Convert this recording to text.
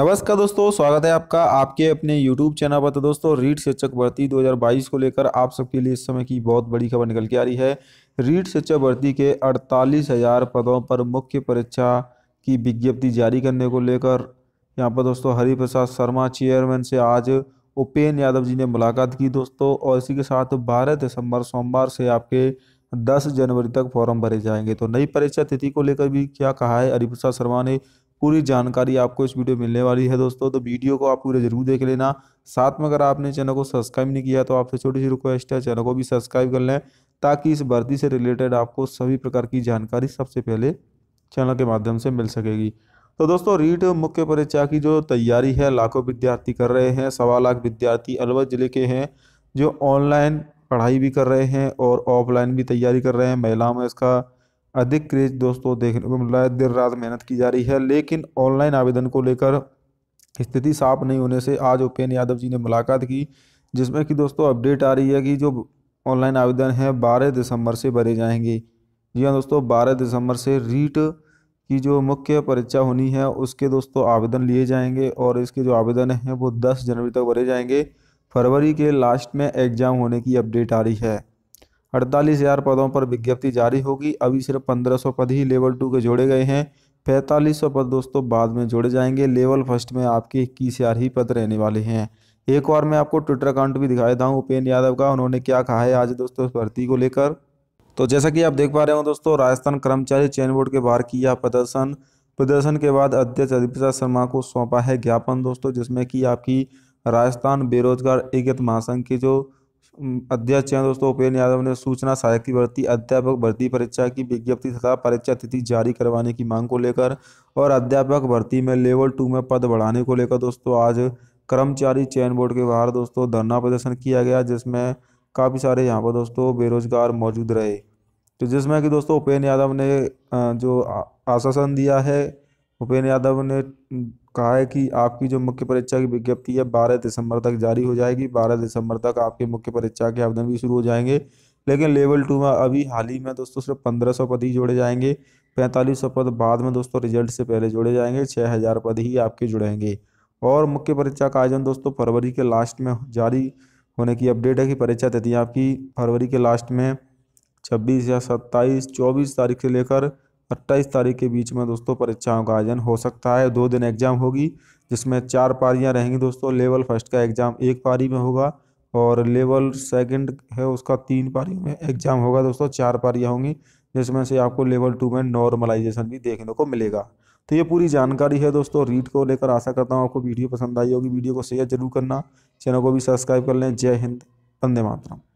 नमस्कार दोस्तों स्वागत है आपका आपके अपने YouTube चैनल पर तो दोस्तों रीट शिक्षक भर्ती 2022 को लेकर आप सबके लिए इस समय की बहुत बड़ी खबर निकल के आ रही है रीट शिक्षक भर्ती के अड़तालीस हज़ार पदों पर मुख्य परीक्षा की विज्ञप्ति जारी करने को लेकर यहाँ पर दोस्तों हरिप्रसाद शर्मा चेयरमैन से आज उपेन यादव जी ने मुलाकात की दोस्तों और इसी के साथ बारह दिसंबर सोमवार से आपके दस जनवरी तक फॉर्म भरे जाएंगे तो नई परीक्षा तिथि को लेकर भी क्या कहा है हरिप्रसाद शर्मा ने पूरी जानकारी आपको इस वीडियो में मिलने वाली है दोस्तों तो वीडियो को आप पूरे जरूर देख लेना साथ में अगर आपने चैनल को सब्सक्राइब नहीं किया तो आपसे छोटी सी रिक्वेस्ट है चैनल को भी सब्सक्राइब कर लें ताकि इस भर्ती से रिलेटेड आपको सभी प्रकार की जानकारी सबसे पहले चैनल के माध्यम से मिल सकेगी तो दोस्तों रीट मुख्य परीक्षा की जो तैयारी है लाखों विद्यार्थी कर रहे हैं सवा लाख विद्यार्थी अलवर ज़िले के हैं जो ऑनलाइन पढ़ाई भी कर रहे हैं और ऑफलाइन भी तैयारी कर रहे हैं महिलाओं में इसका अधिक क्रेज दोस्तों देखने को मिल रहा है देर रात मेहनत की जा रही है लेकिन ऑनलाइन आवेदन को लेकर स्थिति साफ नहीं होने से आज उपेन्द्र यादव जी ने मुलाकात की जिसमें कि दोस्तों अपडेट आ रही है कि जो ऑनलाइन आवेदन है बारह दिसंबर से भरे जाएंगे जी हाँ दोस्तों बारह दिसंबर से रीट की जो मुख्य परीक्षा होनी है उसके दोस्तों आवेदन लिए जाएंगे और इसके जो आवेदन हैं वो दस जनवरी तक भरे जाएंगे फरवरी के लास्ट में एग्ज़ाम होने की अपडेट आ रही है अड़तालीस हजार पदों पर विज्ञप्ति जारी होगी अभी सिर्फ पंद्रह सौ पद ही लेवल टू के जोड़े गए हैं पैंतालीस सौ पद दोस्तों बाद में जोड़े जाएंगे लेवल फर्स्ट में आपके इक्कीस हज़ार ही पद रहने वाले हैं एक और मैं आपको ट्विटर अकाउंट भी दिखा देता हूँ उपेन्द्र यादव का उन्होंने क्या कहा है आज दोस्तों इस भर्ती को लेकर तो जैसा कि आप देख पा रहे हो दोस्तों राजस्थान कर्मचारी चयन बोर्ड के बाहर किया प्रदर्शन प्रदर्शन के बाद अध्यक्ष अधिपिता शर्मा को सौंपा है ज्ञापन दोस्तों जिसमें कि आपकी राजस्थान बेरोजगार एकत महासंघ की जो अध्यक्ष हैं दोस्तों उपेन्द्र यादव ने सूचना सहायक की भर्ती अध्यापक भर्ती परीक्षा की विज्ञप्ति तथा परीक्षा तिथि जारी करवाने की मांग को लेकर और अध्यापक भर्ती में लेवल टू में पद बढ़ाने को लेकर दोस्तों आज कर्मचारी चयन बोर्ड के बाहर दोस्तों धरना प्रदर्शन किया गया जिसमें काफ़ी सारे यहाँ पर दोस्तों बेरोजगार मौजूद रहे तो जिसमें कि दोस्तों उपेन्द्र यादव ने जो आश्वासन दिया है भूपेन्द्र यादव ने कहा है कि आपकी जो मुख्य परीक्षा की विज्ञप्ति है बारह दिसंबर तक जारी हो जाएगी बारह दिसंबर तक आपके मुख्य परीक्षा के आवेदन भी शुरू हो जाएंगे लेकिन लेवल टू में अभी हाल ही में दोस्तों सिर्फ पंद्रह सौ पद ही जोड़े जाएंगे पैंतालीस सौ पद बाद में दोस्तों रिजल्ट से पहले जोड़े जाएंगे छः हज़ार पद ही आपके जुड़ेंगे और मुख्य परीक्षा का आयोजन दोस्तों फरवरी के लास्ट में जारी होने की अपडेट है कि परीक्षा तिथि आपकी फरवरी के लास्ट में छब्बीस या सत्ताईस चौबीस तारीख से लेकर अट्ठाईस तारीख के बीच में दोस्तों परीक्षाओं का आयोजन हो सकता है दो दिन एग्जाम होगी जिसमें चार पारियाँ रहेंगी दोस्तों लेवल फर्स्ट का एग्जाम एक पारी में होगा और लेवल सेकंड है उसका तीन पारी में एग्जाम होगा दोस्तों चार पारियाँ होंगी जिसमें से आपको लेवल टू में नॉर्मलाइजेशन भी देखने को मिलेगा तो ये पूरी जानकारी है दोस्तों रीड को लेकर आशा करता हूँ आपको वीडियो पसंद आई होगी वीडियो को शेयर जरूर करना चैनल को भी सब्सक्राइब कर लें जय हिंद वंदे मातरम